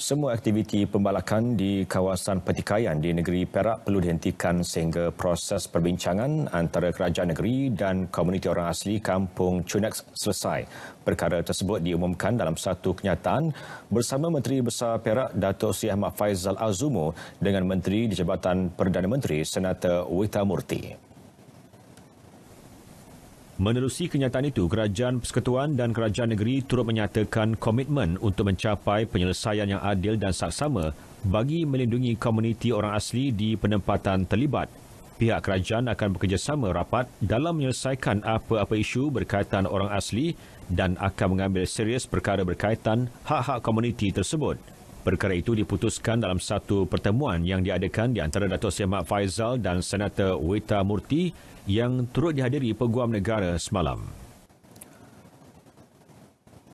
Semua aktiviti pembalakan di kawasan pertikaian di negeri Perak perlu dihentikan sehingga proses perbincangan antara kerajaan negeri dan komuniti orang asli kampung Chunex selesai. Perkara tersebut diumumkan dalam satu kenyataan bersama Menteri Besar Perak Datuk Sri Ahmad Faizal Azumu dengan Menteri di Jabatan Perdana Menteri Senata Wita Murti. Menerusi kenyataan itu, Kerajaan Persekutuan dan Kerajaan Negeri turut menyatakan komitmen untuk mencapai penyelesaian yang adil dan saksama bagi melindungi komuniti orang asli di penempatan terlibat. Pihak kerajaan akan bekerjasama rapat dalam menyelesaikan apa-apa isu berkaitan orang asli dan akan mengambil serius perkara berkaitan hak-hak komuniti tersebut. Perkara itu diputuskan dalam satu pertemuan yang diadakan di antara Datuk Seri Mak Faizal dan Senator Weta Murti yang turut dihadiri Peguam Negara semalam.